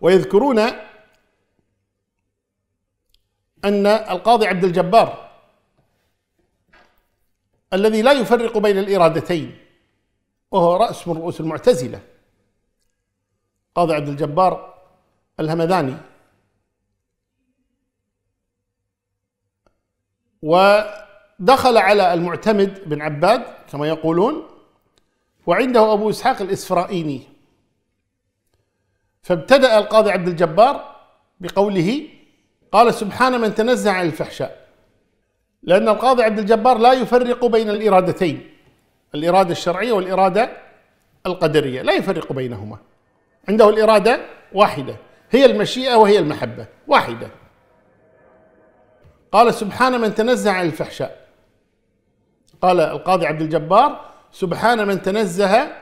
ويذكرون أن القاضي عبد الجبار الذي لا يفرق بين الإرادتين وهو رأس من رؤوس المعتزلة قاضي عبد الجبار الهمذاني ودخل على المعتمد بن عباد كما يقولون وعنده أبو إسحاق الإسفرائيني فابتدأ القاضي عبد الجبار بقوله قال سبحان من تنزه عن الفحشاء لأن القاضي عبد الجبار لا يفرق بين الإرادتين الإرادة الشرعية والإرادة القدرية لا يفرق بينهما عنده الإرادة واحدة هي المشيئة وهي المحبة واحدة قال سبحان من تنزه عن الفحشاء قال القاضي عبد الجبار سبحان من تنزه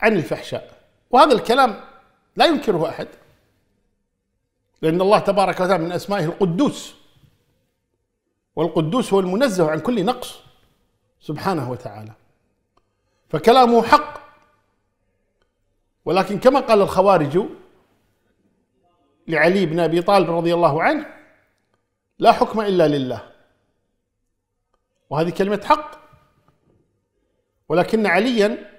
عن الفحشاء وهذا الكلام لا ينكره احد لان الله تبارك وتعالى من اسمائه القدوس والقدوس هو المنزه عن كل نقص سبحانه وتعالى فكلامه حق ولكن كما قال الخوارج لعلي بن ابي طالب رضي الله عنه لا حكم الا لله وهذه كلمه حق ولكن عليا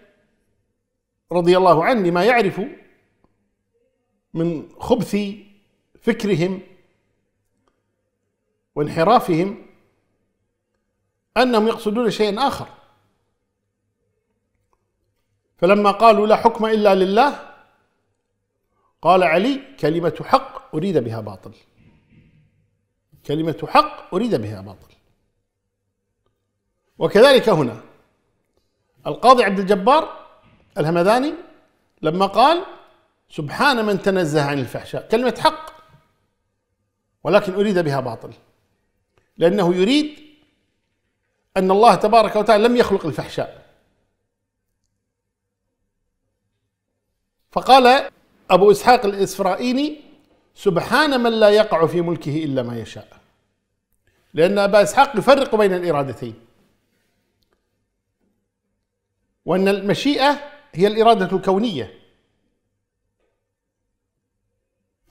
رضي الله عنه لما يعرف من خبث فكرهم وانحرافهم انهم يقصدون شيئا اخر فلما قالوا لا حكم الا لله قال علي كلمه حق اريد بها باطل كلمه حق اريد بها باطل وكذلك هنا القاضي عبد الجبار الهمذاني لما قال سبحان من تنزه عن الفحشاء كلمة حق ولكن أريد بها باطل لأنه يريد أن الله تبارك وتعالى لم يخلق الفحشاء فقال أبو إسحاق الإسرائيلي سبحان من لا يقع في ملكه إلا ما يشاء لأن أبا إسحاق يفرق بين الإرادتين وأن المشيئة هي الإرادة الكونية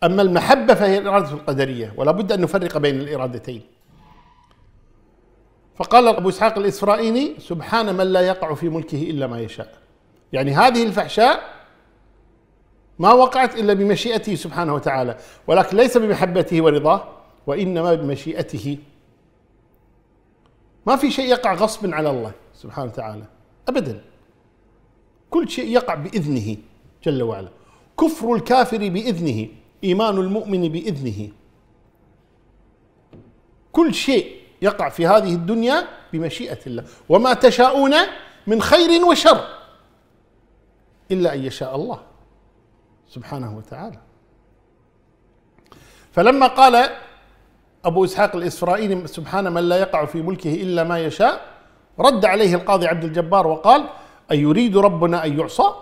أما المحبة فهي الإرادة القدرية ولا بد أن نفرق بين الإرادتين فقال أبو إسحاق الإسرائيلي سبحان من لا يقع في ملكه إلا ما يشاء يعني هذه الفحشاء ما وقعت إلا بمشيئته سبحانه وتعالى ولكن ليس بمحبته ورضاه وإنما بمشيئته ما في شيء يقع غصبا على الله سبحانه وتعالى أبدا كل شيء يقع بإذنه جل وعلا كفر الكافر بإذنه إيمان المؤمن بإذنه كل شيء يقع في هذه الدنيا بمشيئة الله وما تشاءون من خير وشر إلا أن يشاء الله سبحانه وتعالى فلما قال أبو إسحاق الإسرائيلي سبحان من لا يقع في ملكه إلا ما يشاء رد عليه القاضي عبد الجبار وقال ايريد ربنا أن يعصى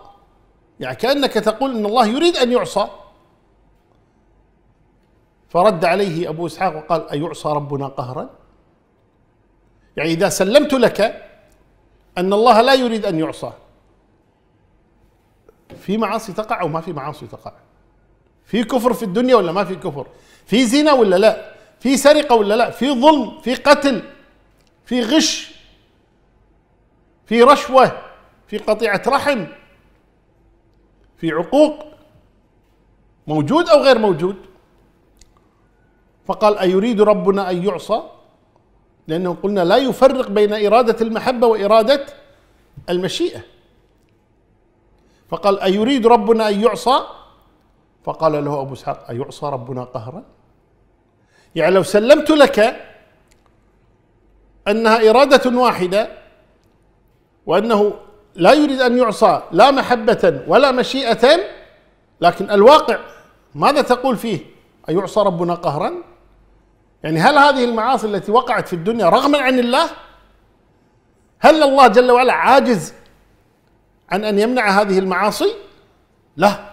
يعني كأنك تقول أن الله يريد أن يعصى فرد عليه أبو إسحاق وقال أيعصى ربنا قهرا يعني إذا سلمت لك أن الله لا يريد أن يعصى في معاصي تقع أو ما في معاصي تقع في كفر في الدنيا ولا ما في كفر في زنا ولا لا في سرقة ولا لا في ظلم في قتل في غش في رشوة في قطيعة رحم في عقوق موجود أو غير موجود فقال أيريد ربنا أن يعصى لأنه قلنا لا يفرق بين إرادة المحبة وإرادة المشيئة فقال أيريد ربنا أن يعصى فقال له أبو إسحاق أيعصى ربنا قهرا يعني لو سلمت لك أنها إرادة واحدة وأنه لا يريد أن يعصى لا محبة ولا مشيئة لكن الواقع ماذا تقول فيه أيعصى ربنا قهرا يعني هل هذه المعاصي التي وقعت في الدنيا رغما عن الله هل الله جل وعلا عاجز عن ان يمنع هذه المعاصي لا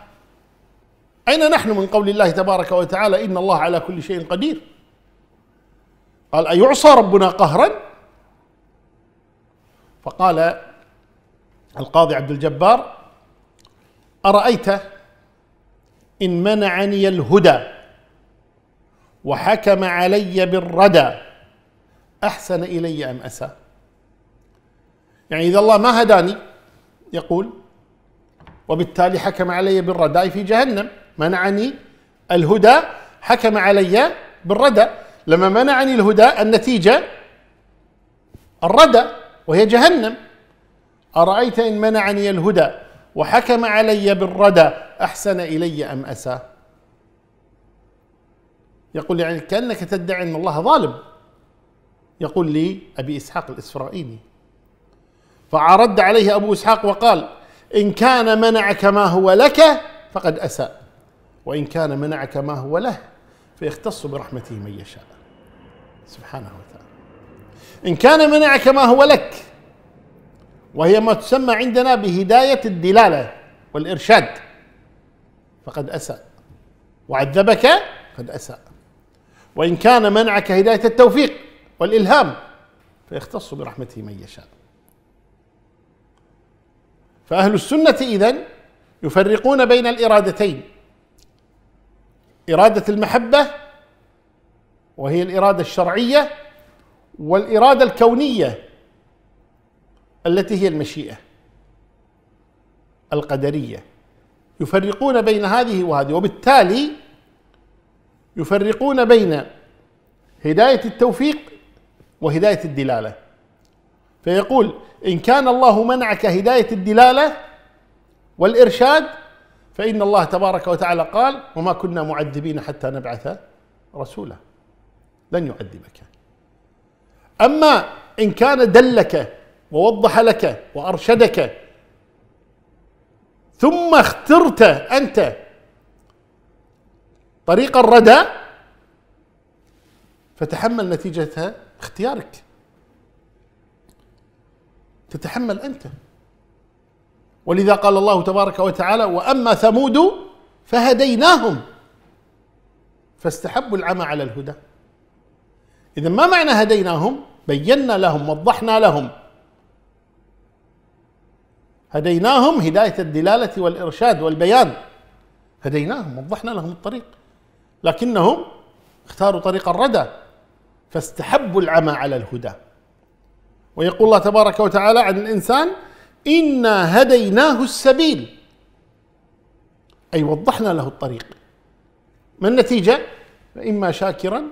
اين نحن من قول الله تبارك وتعالى ان الله على كل شيء قدير قال ايعصى ربنا قهرا فقال القاضي عبد الجبار ارايت ان منعني الهدى وحكم علي بالردى احسن الي ام اساء يعني اذا الله ما هداني يقول وبالتالي حكم علي بالرداء في جهنم منعني الهدى حكم علي بالردى لما منعني الهدى النتيجه الردى وهي جهنم ارايت ان منعني الهدى وحكم علي بالردى احسن الي ام اساء يقول يعني كأنك تدعي أن الله ظالم يقول لي أبي إسحاق الإسرائيلي فعرض عليه أبو إسحاق وقال إن كان منعك ما هو لك فقد أساء وإن كان منعك ما هو له فيختص برحمته من يشاء سبحانه وتعالى إن كان منعك ما هو لك وهي ما تسمى عندنا بهداية الدلالة والإرشاد فقد أساء وعذبك قد أساء وإن كان منعك هداية التوفيق والإلهام فيختص برحمته من يشاء فأهل السنة إذن يفرقون بين الإرادتين إرادة المحبة وهي الإرادة الشرعية والإرادة الكونية التي هي المشيئة القدرية يفرقون بين هذه وهذه وبالتالي يفرقون بين هداية التوفيق وهداية الدلالة فيقول إن كان الله منعك هداية الدلالة والإرشاد فإن الله تبارك وتعالى قال وما كنا معذبين حتى نبعث رسولا لن يعذبك أما إن كان دلك ووضح لك وأرشدك ثم اخترت أنت طريق الردى فتحمل نتيجتها اختيارك تتحمل انت ولذا قال الله تبارك وتعالى واما ثمود فهديناهم فاستحبوا العمى على الهدى اذا ما معنى هديناهم بينا لهم وضحنا لهم هديناهم هدايه الدلاله والارشاد والبيان هديناهم وضحنا لهم الطريق لكنهم اختاروا طريق الردى فاستحبوا العمى على الهدى ويقول الله تبارك وتعالى عن الإنسان إنا هديناه السبيل أي وضحنا له الطريق ما النتيجة؟ فإما شاكرا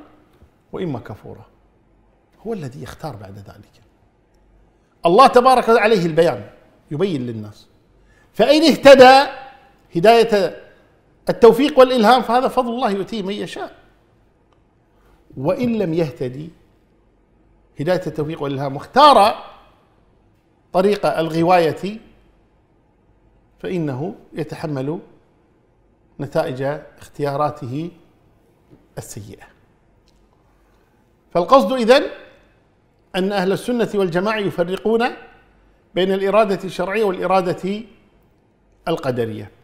وإما كفورا هو الذي يختار بعد ذلك الله تبارك عليه البيان يبين للناس فإن اهتدى هداية التوفيق والإلهام فهذا فضل الله يؤتيه من يشاء وإن لم يهتدي هداية التوفيق والإلهام واختار طريق الغواية فإنه يتحمل نتائج اختياراته السيئة فالقصد إذن أن أهل السنة والجماعة يفرقون بين الإرادة الشرعية والإرادة القدرية